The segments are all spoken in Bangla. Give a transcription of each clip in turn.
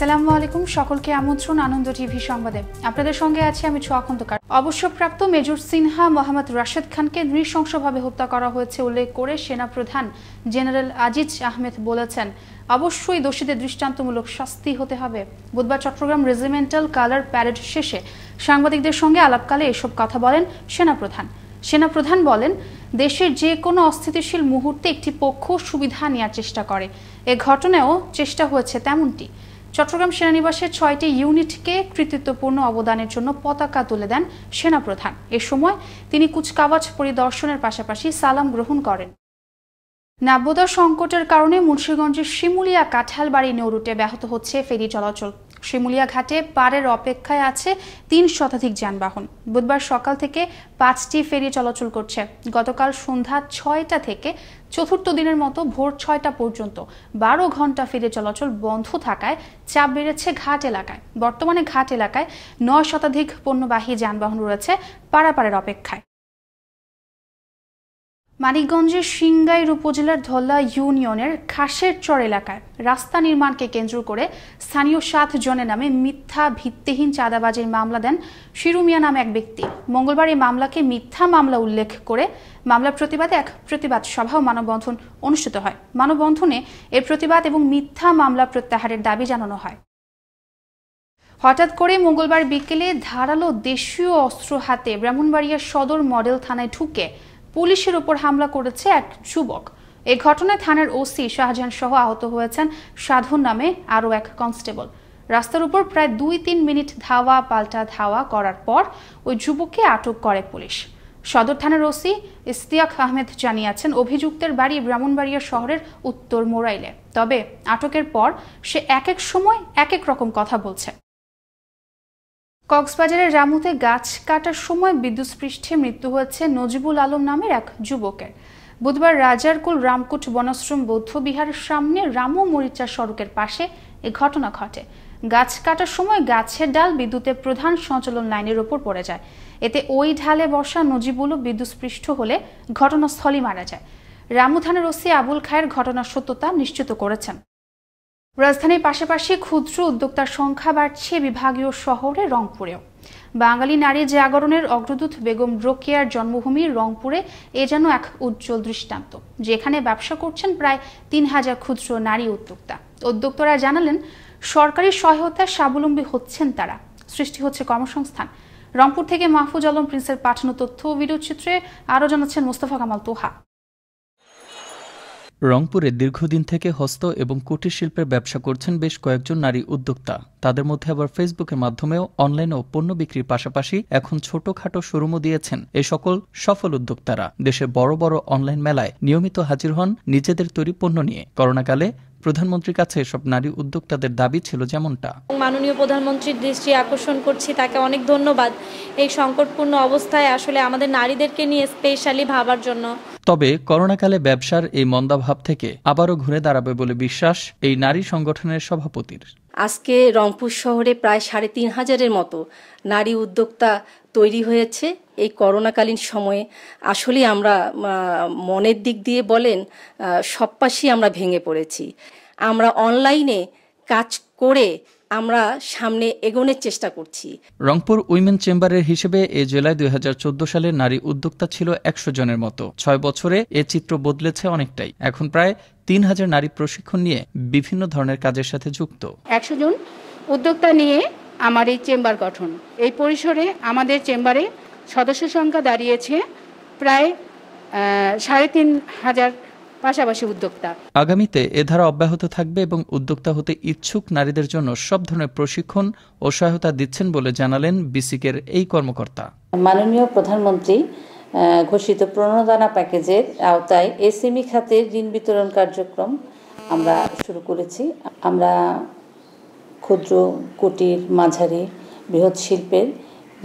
আসসালামু আলাইকুম সকলকে আমন্ত্রণ আনন্দ টিভি সংবাদে আপনাদের সঙ্গে আছি আমি ছোয়া খন্দকার অবসরপ্রাপ্ত মেজর সিনহা মোহাম্মদ রাশেদ খানকে নৃশংসভাবে হত্যা করা হয়েছে উল্লেখ করে সেনা প্রধান জেনারেল আজিজ আহমেদ বলেছেন অবশ্যই দোষীদের দৃষ্টান্তমূলক শাস্তি হতে হবে বুধবার চট্টগ্রাম রেজিমেন্টাল কালার প্যারেড শেষে সাংবাদিকদের সঙ্গে আলাপকালে এসব কথা বলেন সেনাপ্রধান সেনাপ্রধান বলেন দেশের যে কোনো অস্থিতিশীল মুহূর্তে একটি পক্ষ সুবিধা নেওয়ার চেষ্টা করে এ ঘটনায়ও চেষ্টা হয়েছে তেমনটি চট্টগ্রাম সেনানিবাসের ছয়টি ইউনিটকে কৃতিত্বপূর্ণ অবদানের জন্য পতাকা তুলে দেন সেনাপ্রধান এ সময় তিনি কুচকাওয়াজ পরিদর্শনের পাশাপাশি সালাম গ্রহণ করেন নাব্যদা সংকটের কারণে মুন্সীগঞ্জের শিমুলিয়া কাঁঠালবাড়ি নৌরুটে ব্যাহত হচ্ছে ফেরি চলাচল শিমুলিয়া ঘাটে পারের অপেক্ষায় আছে তিন শতাধিক যানবাহন বুধবার সকাল থেকে পাঁচটি ফেরি চলাচল করছে গতকাল সন্ধ্যা ছয়টা থেকে চতুর্থ দিনের মতো ভোর ছয়টা পর্যন্ত বারো ঘন্টা ফেরি চলাচল বন্ধ থাকায় চাপ বেড়েছে ঘাট এলাকায় বর্তমানে ঘাট এলাকায় নয় শতাধিক পণ্যবাহী যানবাহন রয়েছে পারাপারের অপেক্ষায় মানিকগঞ্জের সিংগাইর উপজেলার ধল্লা ইউনিয়নের খাসের চর এলাকায় রাস্তা নির্মাণকে কেন্দ্র করে স্থানীয় সাত জনের নামে মিথ্যা ভিত্তিহীন চাঁদাবাজির মামলা দেন শিরুমিয়া নামে এক ব্যক্তি মঙ্গলবার এই মামলাকে মিথ্যা মামলা উল্লেখ করে মামলা প্রতিবাদে এক প্রতিবাদ সভা ও মানববন্ধন অনুষ্ঠিত হয় মানববন্ধনে এর প্রতিবাদ এবং মিথ্যা মামলা প্রত্যাহারের দাবি জানানো হয় হঠাৎ করে মঙ্গলবার বিকেলে ধারালো দেশীয় অস্ত্র হাতে ব্রাহ্মণবাড়িয়া সদর মডেল থানায় ঢুকে পুলিশের উপর হামলা করেছে এক যুবক এ ঘটনায় থানার ওসি শাহজাহান সহ আহত হয়েছেন সাধুর নামে আরও এক কনস্টেবল রাস্তার উপর প্রায় দুই তিন মিনিট ধাওয়া পাল্টা ধাওয়া করার পর ওই যুবককে আটক করে পুলিশ সদর থানার ওসি ইস্তিয়াক আহমেদ জানিয়েছেন অভিযুক্তের বাড়ি ব্রাহ্মণবাড়িয়া শহরের উত্তর মোরাইলে তবে আটকের পর সে এক এক সময় এক এক রকম কথা বলছে কক্সবাজারের রামুতে গাছ কাটার সময় বিদ্যুৎস্পৃষ্টে মৃত্যু হয়েছে নজিবুল আলম নামের এক যুবকের বুধবার রাজারকুল রামকুট বনাশ্রম বৌদ্ধ বিহারের সামনে রামু মরিচা সড়কের পাশে এ ঘটনা ঘটে গাছ কাটার সময় গাছের ডাল বিদ্যুতের প্রধান সঞ্চালন লাইনের ওপর পড়ে যায় এতে ওই ঢালে বসা নজিবুলও বিদ্যুৎস্পৃষ্ট হলে ঘটনাস্থলেই মারা যায় রামু থানার ওসি আবুল খায়ের ঘটনার সত্যতা নিশ্চিত করেছেন রাজধানীর পাশাপাশি ক্ষুদ্র উদ্যোক্তার সংখ্যা বাড়ছে বিভাগীয় শহরে রংপুরেও বাঙালি নারী জাগরণের অগ্রদূত বেগম রোকেয়ার জন্মভূমি রংপুরে এ যেন এক উজ্জ্বল দৃষ্টান্ত যেখানে ব্যবসা করছেন প্রায় তিন হাজার ক্ষুদ্র নারী উদ্যোক্তা উদ্যোক্তরা জানালেন সরকারি সহায়তায় স্বাবলম্বী হচ্ছেন তারা সৃষ্টি হচ্ছে কর্মসংস্থান রংপুর থেকে মাহফুজ আলম প্রিন্সের পাঠানো তথ্য ও ভিডিও চিত্রে আরও জানাচ্ছেন মোস্তফা কামাল তোহা রংপুরে দীর্ঘদিন থেকে হস্ত এবং কুটির শিল্পের ব্যবসা করছেন বেশ কয়েকজন নারী উদ্যোক্তা তাদের মধ্যে আবার ফেসবুকের মাধ্যমেও অনলাইন ও পণ্য বিক্রির পাশাপাশি এখন ছোটখাটো শোরুমও দিয়েছেন এ সকল সফল উদ্যোক্তারা দেশের বড় বড় অনলাইন মেলায় নিয়মিত হাজির হন নিজেদের তৈরি পণ্য নিয়ে করোনাকালে প্রধানমন্ত্রীর কাছে এসব নারী উদ্যোক্তাদের দাবি ছিল যেমনটা মাননীয় প্রধানমন্ত্রীর দৃষ্টি আকর্ষণ করছি তাকে অনেক ধন্যবাদ এই সংকটপূর্ণ অবস্থায় আসলে আমাদের নারীদেরকে নিয়ে স্পেশালি ভাবার জন্য তবে করোনাকালে ব্যবসার এই মন্দাভাব থেকে আবারও ঘুরে দাঁড়াবে বলে বিশ্বাস এই নারী সংগঠনের সভাপতির আজকে রংপুর শহরে প্রায় সাড়ে তিন হাজারের মতো নারী উদ্যোক্তা তৈরি হয়েছে এই করোনাকালীন সময়ে আসলে আমরা মনের দিক দিয়ে বলেন সব আমরা ভেঙে পড়েছি আমরা অনলাইনে কাজ করে আমরা সামনে এগোনোর চেষ্টা করছি রংপুর উইমেন চেম্বারের হিসেবে এ জেলায় দুই সালে নারী উদ্যোক্তা ছিল একশো জনের মতো ছয় বছরে এ চিত্র বদলেছে অনেকটাই এখন প্রায় তিন হাজার নারী প্রশিক্ষণ নিয়ে বিভিন্ন ধরনের কাজের সাথে যুক্ত একশো জন উদ্যোক্তা নিয়ে আমার এই চেম্বার গঠন এই পরিসরে আমাদের চেম্বারে সদস্য সংখ্যা দাঁড়িয়েছে প্রায় সাড়ে তিন হাজার পাশাপাশি উদ্যোক্তা আগামীতে এ ধারা অব্যাহত থাকবে এবং উদ্যোক্তা হতে ইচ্ছুক নারীদের জন্য সব ধরনের প্রশিক্ষণ ও সহায়তা দিচ্ছেন বলে জানালেন বিসিকের এই কর্মকর্তা মাননীয় প্রধানমন্ত্রী ঘোষিত প্রণোদনা প্যাকেজের আওতায় এসএমই খাতে ঋণ বিতরণ কার্যক্রম আমরা শুরু করেছি আমরা ক্ষুদ্র কুটির মাঝারি বৃহৎ শিল্পের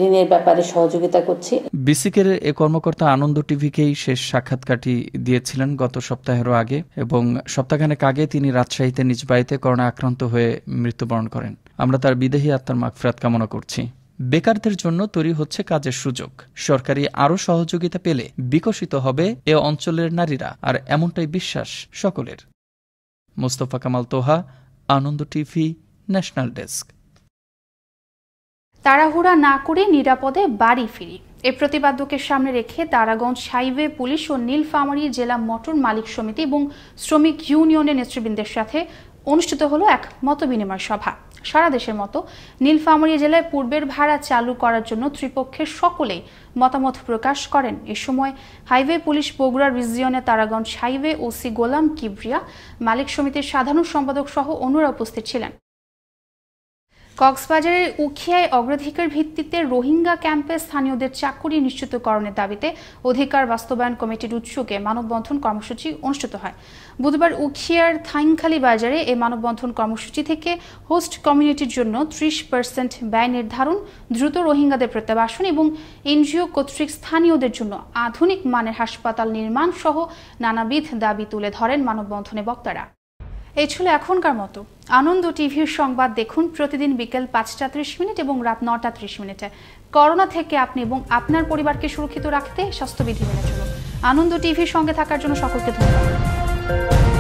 ঋণের ব্যাপারে সহযোগিতা করছি বিসিকের এ কর্মকর্তা আনন্দ টিভিকেই শেষ সাক্ষাৎকারটি দিয়েছিলেন গত সপ্তাহেরও আগে এবং সপ্তাহখানেক আগে তিনি রাজশাহীতে নিজ বাড়িতে করোনা আক্রান্ত হয়ে মৃত্যুবরণ করেন আমরা তার বিদেহী আত্মার মাগফরাত কামনা করছি বেকারদের জন্য তৈরি হচ্ছে কাজের সুযোগ সরকারি আরও সহযোগিতা পেলে বিকশিত হবে এ অঞ্চলের নারীরা আর এমনটাই বিশ্বাস সকলের Mostafa Kamal Toha Ananda TV national desk তাড়াহুড়া না করে নিরাপদে বাড়ি ফিরি এ প্রতিপাদ্যকে সামনে রেখে তারাগঞ্জ হাইওয়ে পুলিশ ও নীলফামারী জেলা মটর মালিক সমিতি এবং শ্রমিক ইউনিয়নের নেতৃবৃন্দের সাথে অনুষ্ঠিত হলো এক মতবিনিময় সভা সারা দেশের মতো নীলফামারী জেলায় পূর্বের ভাড়া চালু করার জন্য ত্রিপক্ষের সকলেই মতামত প্রকাশ করেন এ সময় হাইওয়ে পুলিশ বগুড়ার রিজিয়নে তারাগঞ্জ হাইওয়ে ওসি গোলাম কিবরিয়া মালিক সমিতির সাধারণ সম্পাদক সহ অন্যরা উপস্থিত ছিলেন কক্সবাজারের উখিয়ায় অগ্রাধিকার ভিত্তিতে রোহিঙ্গা ক্যাম্পে স্থানীয়দের চাকরি নিশ্চিতকরণের দাবিতে অধিকার বাস্তবায়ন কমিটির উৎসুকে মানববন্ধন কর্মসূচি অনুষ্ঠিত হয় বুধবার উখিয়ার থাইংখালী বাজারে এই মানববন্ধন কর্মসূচি থেকে হোস্ট কমিউনিটির জন্য ত্রিশ পার্সেন্ট ব্যয় নির্ধারণ দ্রুত রোহিঙ্গাদের প্রত্যাবাসন এবং এনজিও কর্তৃক স্থানীয়দের জন্য আধুনিক মানের হাসপাতাল নির্মাণ সহ নানাবিধ দাবি তুলে ধরেন মানববন্ধনে বক্তারা এই ছিল এখনকার মতো আনন্দ টিভির সংবাদ দেখুন প্রতিদিন বিকেল পাঁচটা ত্রিশ মিনিট এবং রাত নটা ত্রিশ মিনিটে করোনা থেকে আপনি এবং আপনার পরিবারকে সুরক্ষিত রাখতে স্বাস্থ্যবিধি মেনে চলুন আনন্দ টিভির সঙ্গে থাকার জন্য সকলকে ধন্যবাদ